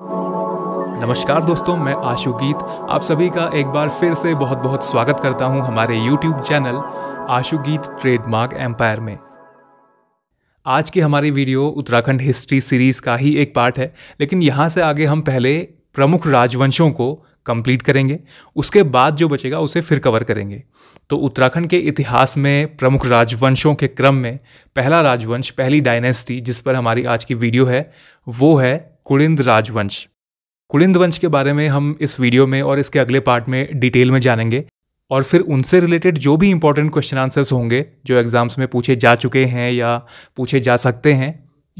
नमस्कार दोस्तों मैं आशु गीत आप सभी का एक बार फिर से बहुत बहुत स्वागत करता हूं हमारे YouTube चैनल आशु गीत ट्रेडमार्क एम्पायर में आज की हमारी वीडियो उत्तराखंड हिस्ट्री सीरीज़ का ही एक पार्ट है लेकिन यहां से आगे हम पहले प्रमुख राजवंशों को कंप्लीट करेंगे उसके बाद जो बचेगा उसे फिर कवर करेंगे तो उत्तराखंड के इतिहास में प्रमुख राजवंशों के क्रम में पहला राजवंश पहली डायनेस्टी जिस पर हमारी आज की वीडियो है वो है कुड़िंद राजवंश कुड़िंद वंश के बारे में हम इस वीडियो में और इसके अगले पार्ट में डिटेल में जानेंगे और फिर उनसे रिलेटेड जो भी इंपॉर्टेंट क्वेश्चन आंसर्स होंगे जो एग्ज़ाम्स में पूछे जा चुके हैं या पूछे जा सकते हैं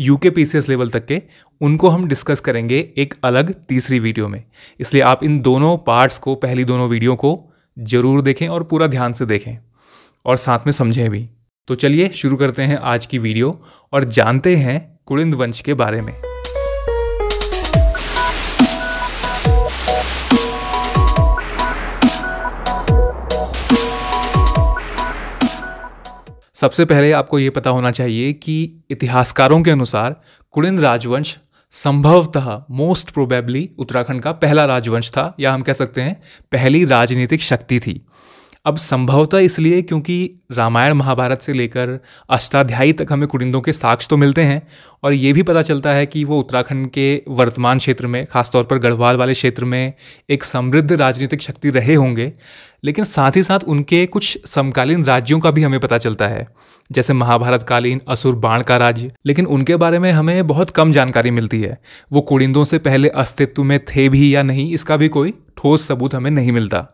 यूके पीसीएस लेवल तक के उनको हम डिस्कस करेंगे एक अलग तीसरी वीडियो में इसलिए आप इन दोनों पार्ट्स को पहली दोनों वीडियो को ज़रूर देखें और पूरा ध्यान से देखें और साथ में समझें भी तो चलिए शुरू करते हैं आज की वीडियो और जानते हैं कुड़िंद वंश के बारे में सबसे पहले आपको ये पता होना चाहिए कि इतिहासकारों के अनुसार कुलिंद राजवंश संभवतः मोस्ट प्रोबेबली उत्तराखंड का पहला राजवंश था या हम कह सकते हैं पहली राजनीतिक शक्ति थी अब संभवतः इसलिए क्योंकि रामायण महाभारत से लेकर अष्टाध्यायी तक हमें कुड़िंदों के साक्ष्य तो मिलते हैं और ये भी पता चलता है कि वो उत्तराखंड के वर्तमान क्षेत्र में खासतौर पर गढ़वाल वाले क्षेत्र में एक समृद्ध राजनीतिक शक्ति रहे होंगे लेकिन साथ ही साथ उनके कुछ समकालीन राज्यों का भी हमें पता चलता है जैसे महाभारत कालीन असुर बाण का राज्य लेकिन उनके बारे में हमें बहुत कम जानकारी मिलती है वो कुड़िंदों से पहले अस्तित्व में थे भी या नहीं इसका भी कोई ठोस सबूत हमें नहीं मिलता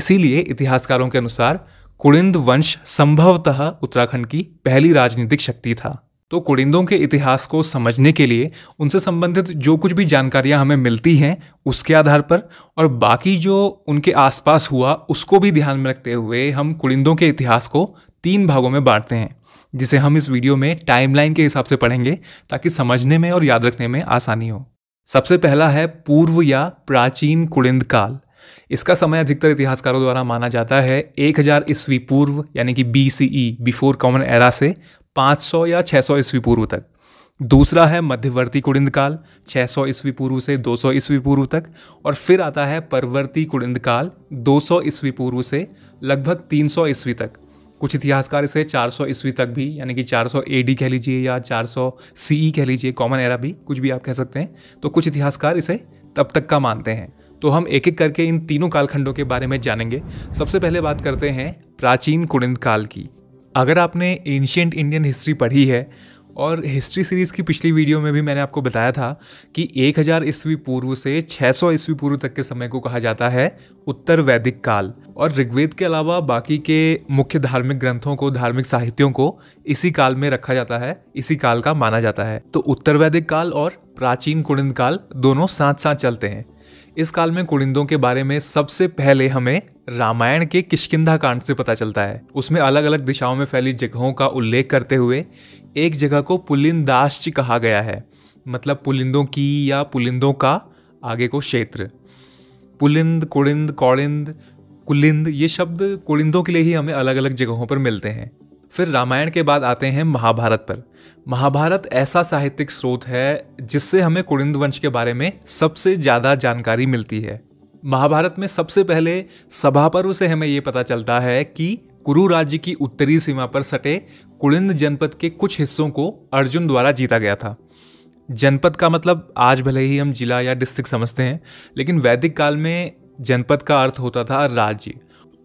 इसीलिए इतिहासकारों के अनुसार कुड़िंद वंश संभवतः उत्तराखंड की पहली राजनीतिक शक्ति था तो कुड़िंदों के इतिहास को समझने के लिए उनसे संबंधित जो कुछ भी जानकारियां हमें मिलती हैं उसके आधार पर और बाकी जो उनके आसपास हुआ उसको भी ध्यान में रखते हुए हम कुड़िंदों के इतिहास को तीन भागों में बांटते हैं जिसे हम इस वीडियो में टाइमलाइन के हिसाब से पढ़ेंगे ताकि समझने में और याद रखने में आसानी हो सबसे पहला है पूर्व या प्राचीन कुड़िंद काल इसका समय अधिकतर इतिहासकारों द्वारा माना जाता है 1000 हज़ार ईस्वी पूर्व यानी कि B C E before common era से 500 या 600 ईस्वी पूर्व तक दूसरा है मध्यवर्ती कुड़िंद काल 600 ईस्वी पूर्व से 200 ईस्वी पूर्व तक और फिर आता है परवर्ती कुड़िंद काल 200 ईस्वी पूर्व से लगभग 300 ईस्वी तक कुछ इतिहासकार इसे 400 ईस्वी तक भी यानी कि 400 डी कह लीजिए या 400 सीई e कह लीजिए कॉमन एरा भी कुछ भी आप कह सकते हैं तो कुछ इतिहासकार इसे तब तक का मानते हैं तो हम एक एक करके इन तीनों कालखंडों के बारे में जानेंगे सबसे पहले बात करते हैं प्राचीन कुणिंद काल की अगर आपने एंशियंट इंडियन हिस्ट्री पढ़ी है और हिस्ट्री सीरीज़ की पिछली वीडियो में भी मैंने आपको बताया था कि 1000 हज़ार ईस्वी पूर्व से 600 ईस्वी पूर्व तक के समय को कहा जाता है उत्तर वैदिक काल और ऋग्वेद के अलावा बाकी के मुख्य धार्मिक ग्रंथों को धार्मिक साहित्यों को इसी काल में रखा जाता है इसी काल का माना जाता है तो उत्तर वैदिक काल और प्राचीन कुणिंद काल दोनों साथ साथ चलते हैं इस काल में कुड़िंदों के बारे में सबसे पहले हमें रामायण के किशकिंधा कांड से पता चलता है उसमें अलग अलग दिशाओं में फैली जगहों का उल्लेख करते हुए एक जगह को पुलिंदाश्च कहा गया है मतलब पुलिंदों की या पुलिंदों का आगे को क्षेत्र पुलिंद कुड़िंद कौड़िंद कुलिंद ये शब्द कुड़िंदों के लिए ही हमें अलग अलग जगहों पर मिलते हैं फिर रामायण के बाद आते हैं महाभारत पर महाभारत ऐसा साहित्यिक स्रोत है जिससे हमें कुड़िंद वंश के बारे में सबसे ज़्यादा जानकारी मिलती है महाभारत में सबसे पहले सभा पर्व से हमें ये पता चलता है कि कुरु राज्य की उत्तरी सीमा पर सटे कुड़िंद जनपद के कुछ हिस्सों को अर्जुन द्वारा जीता गया था जनपद का मतलब आज भले ही हम जिला या डिस्ट्रिक्ट समझते हैं लेकिन वैदिक काल में जनपद का अर्थ होता था राज्य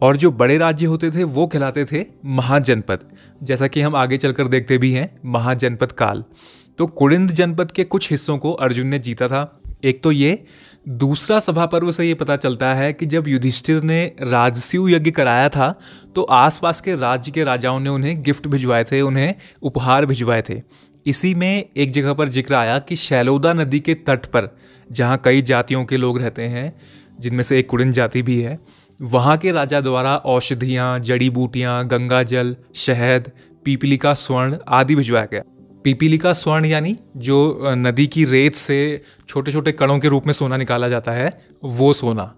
और जो बड़े राज्य होते थे वो कहलाते थे महाजनपद जैसा कि हम आगे चलकर देखते भी हैं महाजनपद काल तो कुड़िंद जनपद के कुछ हिस्सों को अर्जुन ने जीता था एक तो ये दूसरा सभा पर्व से ये पता चलता है कि जब युधिष्ठिर ने राजसीव यज्ञ कराया था तो आसपास के राज्य के राजाओं ने उन्हें गिफ्ट भिजवाए थे उन्हें उपहार भिजवाए थे इसी में एक जगह पर जिक्र आया कि शैलोदा नदी के तट पर जहाँ कई जातियों के लोग रहते हैं जिनमें से एक कुड़िन जाति भी है वहाँ के राजा द्वारा औषधियाँ जड़ी बूटियाँ गंगा जल शहद पीपली का स्वर्ण आदि भिजवाया गया पीपीलिका स्वर्ण यानी जो नदी की रेत से छोटे छोटे कणों के रूप में सोना निकाला जाता है वो सोना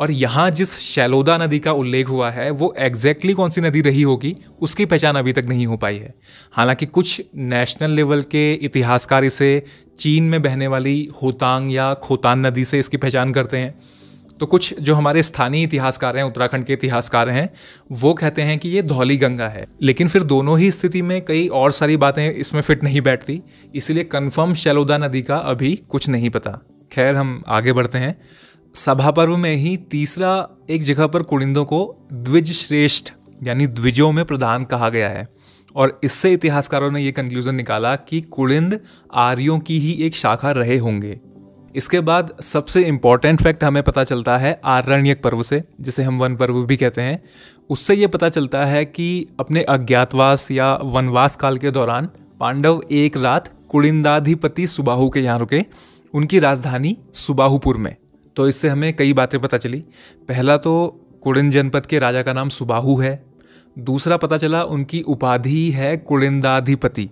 और यहाँ जिस शैलोदा नदी का उल्लेख हुआ है वो एग्जैक्टली कौन सी नदी रही होगी उसकी पहचान अभी तक नहीं हो पाई है हालांकि कुछ नेशनल लेवल के इतिहासकार इसे चीन में बहने वाली होतांग या खोतान नदी से इसकी पहचान करते हैं तो कुछ जो हमारे स्थानीय इतिहासकार हैं उत्तराखंड के इतिहासकार हैं वो कहते हैं कि ये धौली गंगा है लेकिन फिर दोनों ही स्थिति में कई और सारी बातें इसमें फिट नहीं बैठती इसलिए कन्फर्म शैलोदा नदी का अभी कुछ नहीं पता खैर हम आगे बढ़ते हैं सभा पर्व में ही तीसरा एक जगह पर कुड़िंदों को द्विज श्रेष्ठ यानी द्विजों में प्रधान कहा गया है और इससे इतिहासकारों ने ये कंक्लूज़न निकाला कि कुड़िंद आर्यों की ही एक शाखा रहे होंगे इसके बाद सबसे इम्पॉर्टेंट फैक्ट हमें पता चलता है आरण्यक पर्व से जिसे हम वन पर्व भी कहते हैं उससे ये पता चलता है कि अपने अज्ञातवास या वनवास काल के दौरान पांडव एक रात कुड़िंदाधिपति सुबाहु के यहाँ रुके उनकी राजधानी सुबाहुपुर में तो इससे हमें कई बातें पता चली पहला तो कुड़िन जनपद के राजा का नाम सुबाहु है दूसरा पता चला उनकी उपाधि है कुड़िंदाधिपति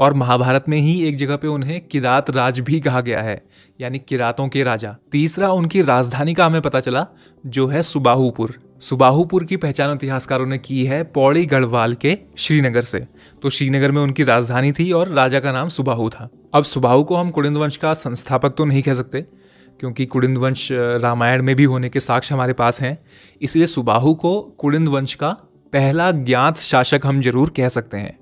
और महाभारत में ही एक जगह पे उन्हें किरात राज भी कहा गया है यानी किरातों के राजा तीसरा उनकी राजधानी का हमें पता चला जो है सुबाहूपुर सुबाहूपुर की पहचान इतिहासकारों ने की है पौड़ी गढ़वाल के श्रीनगर से तो श्रीनगर में उनकी राजधानी थी और राजा का नाम सुबाहू था अब सुबाहू को हम कुड़िंद वंश का संस्थापक तो नहीं कह सकते क्योंकि कुड़िंद वंश रामायण में भी होने के साक्ष्य हमारे पास हैं इसलिए सुबाहू को कुड़िंद वंश का पहला ज्ञात शासक हम जरूर कह सकते हैं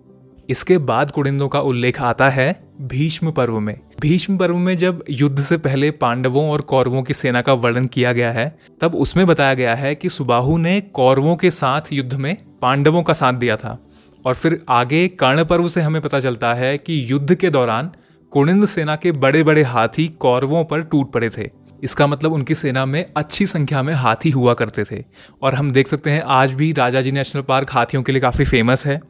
इसके बाद कुड़िंदों का उल्लेख आता है भीष्म पर्व में भीष्म पर्व में जब युद्ध से पहले पांडवों और कौरवों की सेना का वर्णन किया गया है तब उसमें बताया गया है कि सुबाहु ने कौरवों के साथ युद्ध में पांडवों का साथ दिया था और फिर आगे कर्ण पर्व से हमें पता चलता है कि युद्ध के दौरान कुणिंद सेना के बड़े बड़े हाथी कौरवों पर टूट पड़े थे इसका मतलब उनकी सेना में अच्छी संख्या में हाथी हुआ करते थे और हम देख सकते हैं आज भी राजा जी नेशनल पार्क हाथियों के लिए काफ़ी फेमस है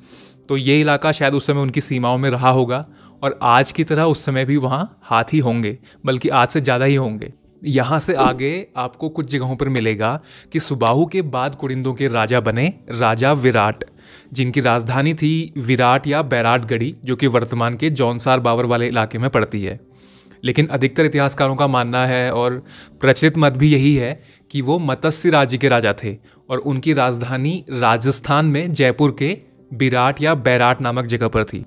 तो ये इलाका शायद उस समय उनकी सीमाओं में रहा होगा और आज की तरह उस समय भी वहाँ हाथी होंगे बल्कि आज से ज़्यादा ही होंगे यहाँ से आगे आपको कुछ जगहों पर मिलेगा कि सुबाहू के बाद कुरिंदों के राजा बने राजा विराट जिनकी राजधानी थी विराट या बैराटगढ़ी जो कि वर्तमान के जौनसार बावर वाले इलाके में पड़ती है लेकिन अधिकतर इतिहासकारों का मानना है और प्रचलित मत भी यही है कि वो मत्स्य राज्य के राजा थे और उनकी राजधानी राजस्थान में जयपुर के विराट या बैराट नामक जगह पर थी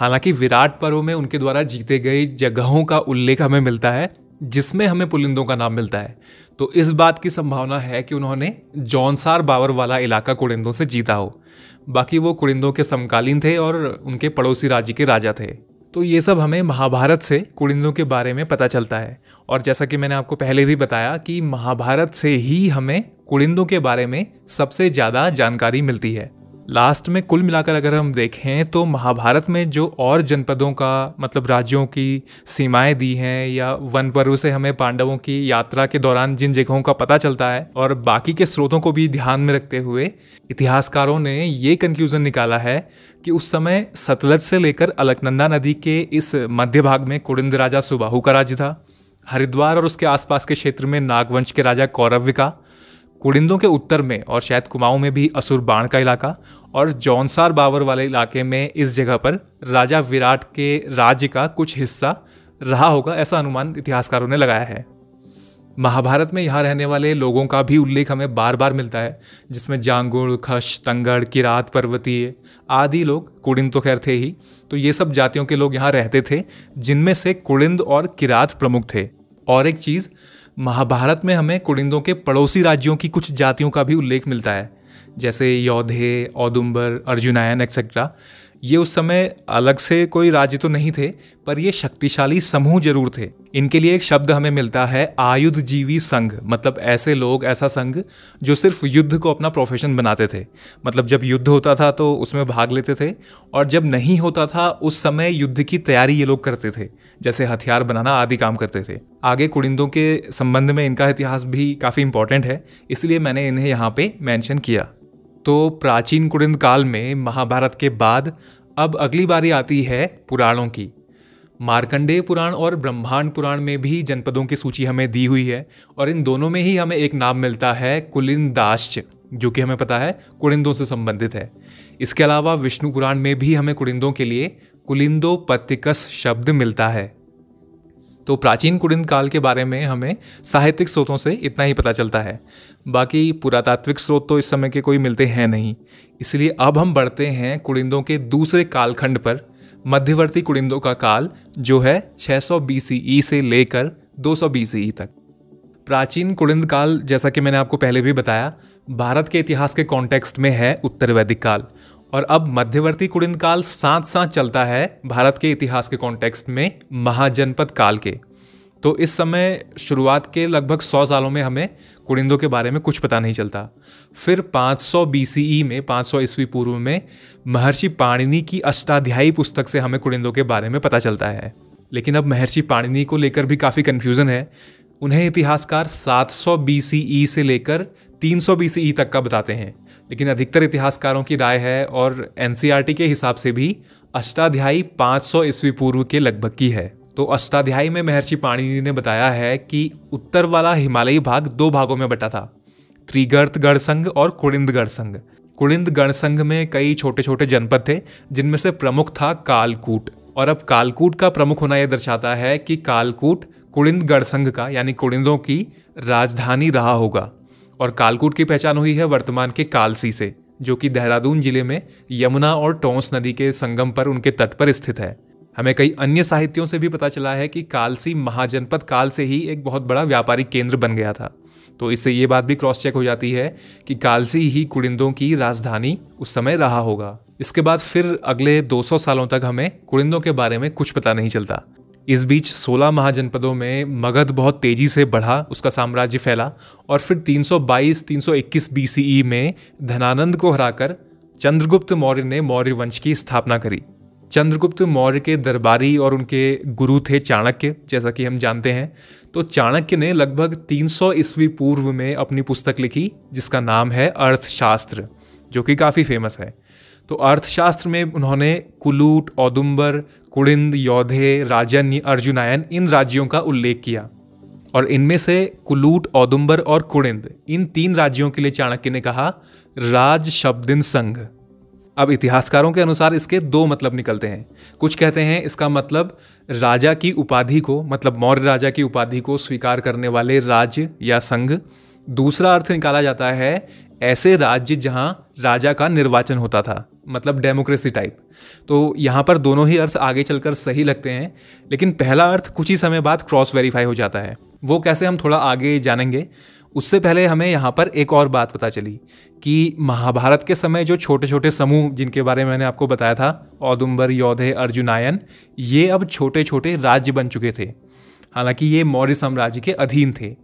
हालांकि विराट पर्व में उनके द्वारा जीते गए जगहों का उल्लेख हमें मिलता है जिसमें हमें पुलिंदों का नाम मिलता है तो इस बात की संभावना है कि उन्होंने जौनसार बावर वाला इलाका कुड़िंदों से जीता हो बाकी वो कुड़िंदों के समकालीन थे और उनके पड़ोसी राज्य के राजा थे तो ये सब हमें महाभारत से कुड़िंदों के बारे में पता चलता है और जैसा कि मैंने आपको पहले भी बताया कि महाभारत से ही हमें कुड़िंदों के बारे में सबसे ज़्यादा जानकारी मिलती है लास्ट में कुल मिलाकर अगर हम देखें तो महाभारत में जो और जनपदों का मतलब राज्यों की सीमाएं दी हैं या वन पर्व से हमें पांडवों की यात्रा के दौरान जिन जगहों का पता चलता है और बाकी के स्रोतों को भी ध्यान में रखते हुए इतिहासकारों ने ये कंक्लूज़न निकाला है कि उस समय सतलज से लेकर अलकनंदा नदी के इस मध्य भाग में कुड़िंद राजा सुबाहू का राज्य था हरिद्वार और उसके आसपास के क्षेत्र में नागवंश के राजा कौरव्य का कुड़िंदों के उत्तर में और शायद कुमाऊं में भी असुर बाण का इलाका और जौनसार बावर वाले इलाके में इस जगह पर राजा विराट के राज्य का कुछ हिस्सा रहा होगा ऐसा अनुमान इतिहासकारों ने लगाया है महाभारत में यहाँ रहने वाले लोगों का भी उल्लेख हमें बार बार मिलता है जिसमें जांगुड़ खश तंगड़ किरात पर्वतीय आदि लोग कुड़िंद तो खैर थे ही तो ये सब जातियों के लोग यहाँ रहते थे जिनमें से कुड़िंद और किरात प्रमुख थे और एक चीज़ महाभारत में हमें कुड़िंदों के पड़ोसी राज्यों की कुछ जातियों का भी उल्लेख मिलता है जैसे यौधे औदुम्बर अर्जुनायन एक्सेट्रा ये उस समय अलग से कोई राज्य तो नहीं थे पर ये शक्तिशाली समूह जरूर थे इनके लिए एक शब्द हमें मिलता है आयुध जीवी संघ मतलब ऐसे लोग ऐसा संघ जो सिर्फ युद्ध को अपना प्रोफेशन बनाते थे मतलब जब युद्ध होता था तो उसमें भाग लेते थे और जब नहीं होता था उस समय युद्ध की तैयारी ये लोग करते थे जैसे हथियार बनाना आदि काम करते थे आगे कुड़िंदों के संबंध में इनका इतिहास भी काफ़ी इंपॉर्टेंट है इसलिए मैंने इन्हें यहाँ पे मेंशन किया तो प्राचीन कुड़िंद काल में महाभारत के बाद अब अगली बारी आती है पुराणों की मार्कंडेय पुराण और ब्रह्मांड पुराण में भी जनपदों की सूची हमें दी हुई है और इन दोनों में ही हमें एक नाम मिलता है कुलिंदाश्च जो कि हमें पता है कुड़िंदों से संबंधित है इसके अलावा विष्णु पुराण में भी हमें कुड़िंदों के लिए कुलिंदो पत्तिकस शब्द मिलता है तो प्राचीन कुड़िंद काल के बारे में हमें साहित्यिक स्रोतों से इतना ही पता चलता है बाकी पुरातात्विक स्रोत तो इस समय के कोई मिलते हैं नहीं इसलिए अब हम बढ़ते हैं कुड़िंदों के दूसरे कालखंड पर मध्यवर्ती कुड़िंदों का काल जो है 600 सौ से लेकर 200 सौ तक प्राचीन कुड़िंद काल जैसा कि मैंने आपको पहले भी बताया भारत के इतिहास के कॉन्टेक्स्ट में है उत्तर वैदिक काल और अब मध्यवर्ती कुड़िन काल साथ साथ चलता है भारत के इतिहास के कॉन्टेक्स्ट में महाजनपद काल के तो इस समय शुरुआत के लगभग सौ सालों में हमें कुड़िंदों के बारे में कुछ पता नहीं चलता फिर 500 सौ बी e में 500 सौ ईस्वी पूर्व में महर्षि पाणिनि की अष्टाध्यायी पुस्तक से हमें कुड़िंदों के बारे में पता चलता है लेकिन अब महर्षि पाणिनि को लेकर भी काफ़ी कन्फ्यूज़न है उन्हें इतिहासकार 700 सौ e से लेकर 300 सौ e तक का बताते हैं लेकिन अधिकतर इतिहासकारों की राय है और एन e के हिसाब से भी अष्टाध्यायी 500 ईस्वी पूर्व के लगभग की है तो अष्टाध्यायी में महर्षि पाणिनि ने बताया है कि उत्तर वाला हिमालयी भाग दो भागों में बटा था त्रिगर्त गढ़ संघ और कुड़िंद संघ कुड़िंद गढ़ संघ में कई छोटे छोटे जनपद थे जिनमें से प्रमुख था कालकूट और अब कालकूट का प्रमुख होना यह दर्शाता है कि कालकूट कुड़िंद संघ का यानी कुड़िंदों की राजधानी रहा होगा और कालकूट की पहचान हुई है वर्तमान के कालसी से जो कि देहरादून जिले में यमुना और टोंस नदी के संगम पर उनके तट पर स्थित है हमें कई अन्य साहित्यों से भी पता चला है कि कालसी महाजनपद काल से ही एक बहुत बड़ा व्यापारिक केंद्र बन गया था तो इससे ये बात भी क्रॉस चेक हो जाती है कि कालसी ही कुड़िंदों की राजधानी उस समय रहा होगा इसके बाद फिर अगले 200 सालों तक हमें कुड़िंदों के बारे में कुछ पता नहीं चलता इस बीच 16 महाजनपदों में मगध बहुत तेजी से बढ़ा उसका साम्राज्य फैला और फिर 322-321 बीसीई e में धनानंद को हराकर चंद्रगुप्त मौर्य ने मौर्य वंश की स्थापना करी चंद्रगुप्त मौर्य के दरबारी और उनके गुरु थे चाणक्य जैसा कि हम जानते हैं तो चाणक्य ने लगभग 300 ईस्वी पूर्व में अपनी पुस्तक लिखी जिसका नाम है अर्थशास्त्र जो कि काफ़ी फेमस है तो अर्थशास्त्र में उन्होंने कुलूट औदुम्बर कुड़िंद योधे राजन्य अर्जुनायन इन राज्यों का उल्लेख किया और इनमें से कुलूट औदुम्बर और कुड़िंद इन तीन राज्यों के लिए चाणक्य ने कहा राज शब्दिन संघ अब इतिहासकारों के अनुसार इसके दो मतलब निकलते हैं कुछ कहते हैं इसका मतलब राजा की उपाधि को मतलब मौर्य राजा की उपाधि को स्वीकार करने वाले राज्य या संघ दूसरा अर्थ निकाला जाता है ऐसे राज्य जहाँ राजा का निर्वाचन होता था मतलब डेमोक्रेसी टाइप तो यहाँ पर दोनों ही अर्थ आगे चलकर सही लगते हैं लेकिन पहला अर्थ कुछ ही समय बाद क्रॉस वेरीफाई हो जाता है वो कैसे हम थोड़ा आगे जानेंगे उससे पहले हमें यहाँ पर एक और बात पता चली कि महाभारत के समय जो छोटे छोटे समूह जिनके बारे में मैंने आपको बताया था औदुम्बर योधे अर्जुनायन ये अब छोटे छोटे राज्य बन चुके थे हालांकि ये मौर्य साम्राज्य के अधीन थे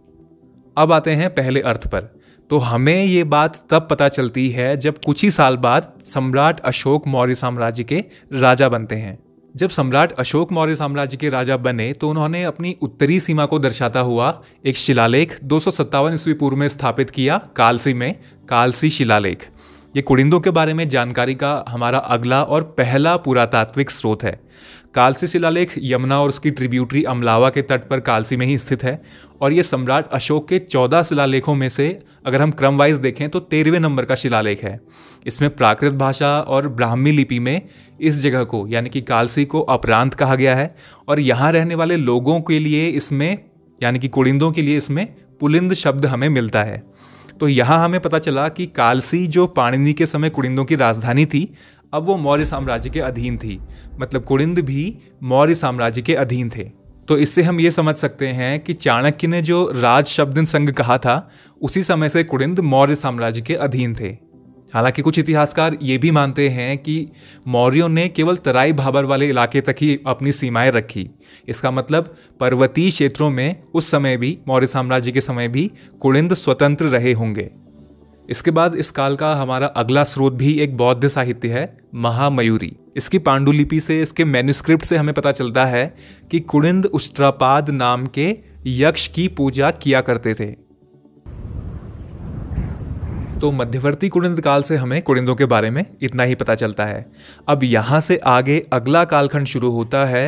अब आते हैं पहले अर्थ पर तो हमें ये बात तब पता चलती है जब कुछ ही साल बाद सम्राट अशोक मौर्य साम्राज्य के राजा बनते हैं जब सम्राट अशोक मौर्य साम्राज्य के राजा बने तो उन्होंने अपनी उत्तरी सीमा को दर्शाता हुआ एक शिलालेख दो ईस्वी पूर्व में स्थापित किया कालसी में कालसी शिलालेख ये कुड़िंदों के बारे में जानकारी का हमारा अगला और पहला पुरातात्विक स्रोत है कालसी शिलालेख यमुना और उसकी ट्रिब्यूटरी अमलावा के तट पर कालसी में ही स्थित है और ये सम्राट अशोक के चौदह शिलालेखों में से अगर हम क्रमवाइज देखें तो तेरहवें नंबर का शिलालेख है इसमें प्राकृत भाषा और ब्राह्मी लिपि में इस जगह को यानी कि कालसी को अपरांत कहा गया है और यहाँ रहने वाले लोगों के लिए इसमें यानी कि कुड़िंदों के लिए इसमें पुलिंद शब्द हमें मिलता है तो यहाँ हमें पता चला कि कालसी जो पाणिनि के समय कुड़िंदों की राजधानी थी अब वो मौर्य साम्राज्य के अधीन थी मतलब कुड़िंद भी मौर्य साम्राज्य के अधीन थे तो इससे हम ये समझ सकते हैं कि चाणक्य ने जो राज शब्द संघ कहा था उसी समय से कुड़िंद मौर्य साम्राज्य के अधीन थे हालांकि कुछ इतिहासकार ये भी मानते हैं कि मौर्यों ने केवल तराई भाबर वाले इलाके तक ही अपनी सीमाएं रखी इसका मतलब पर्वतीय क्षेत्रों में उस समय भी मौर्य साम्राज्य के समय भी कुड़िंद स्वतंत्र रहे होंगे इसके बाद इस काल का हमारा अगला स्रोत भी एक बौद्ध साहित्य है महामयूरी इसकी पांडुलिपि से इसके मेन्यूस्क्रिप्ट से हमें पता चलता है कि कुड़िंद उष्ट्रापाद नाम के यक्ष की पूजा किया करते थे तो मध्यवर्ती कुणिंद काल से हमें कुणिंदों के बारे में इतना ही पता चलता है अब यहाँ से आगे अगला कालखंड शुरू होता है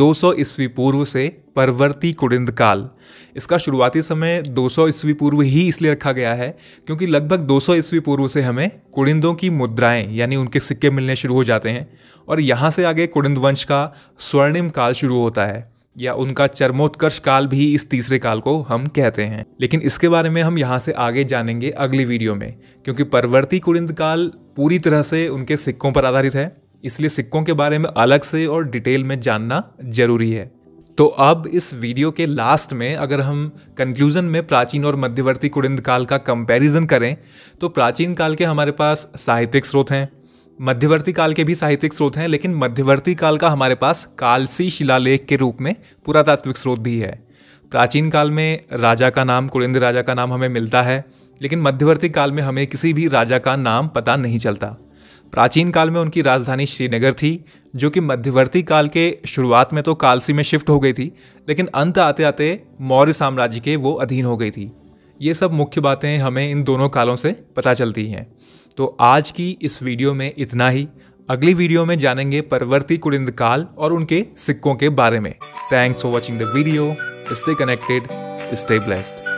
200 ईस्वी पूर्व से परवर्ती कुड़िंद काल इसका शुरुआती समय 200 ईस्वी पूर्व ही इसलिए रखा गया है क्योंकि लगभग 200 ईस्वी पूर्व से हमें कुड़िंदों की मुद्राएं यानी उनके सिक्के मिलने शुरू हो जाते हैं और यहाँ से आगे कुड़िंद वंश का स्वर्णिम काल शुरू होता है या उनका चरमोत्कर्ष काल भी इस तीसरे काल को हम कहते हैं लेकिन इसके बारे में हम यहाँ से आगे जानेंगे अगली वीडियो में क्योंकि परवर्ती कुड़िंद काल पूरी तरह से उनके सिक्कों पर आधारित है इसलिए सिक्कों के बारे में अलग से और डिटेल में जानना जरूरी है तो अब इस वीडियो के लास्ट में अगर हम कंक्लूजन में प्राचीन और मध्यवर्ती कुड़िंद काल का कंपैरिजन करें तो प्राचीन काल के हमारे पास साहित्यिक स्रोत हैं मध्यवर्ती काल के भी साहित्यिक स्रोत हैं लेकिन मध्यवर्ती काल का हमारे पास कालसी शिलालेख के रूप में पुरातात्विक स्रोत भी है प्राचीन काल में राजा का नाम कुरेंद्र राजा का नाम हमें मिलता है लेकिन मध्यवर्ती काल में हमें किसी भी राजा का नाम पता नहीं चलता प्राचीन काल में उनकी राजधानी श्रीनगर थी जो कि मध्यवर्ती काल के शुरुआत में तो कालसी में शिफ्ट हो गई थी लेकिन अंत आते आते मौर्य साम्राज्य के वो अधीन हो गई थी ये सब मुख्य बातें हमें इन दोनों कालों से पता चलती हैं तो आज की इस वीडियो में इतना ही अगली वीडियो में जानेंगे परवर्ती कुरिंद काल और उनके सिक्कों के बारे में thanks for watching the video stay connected stay blessed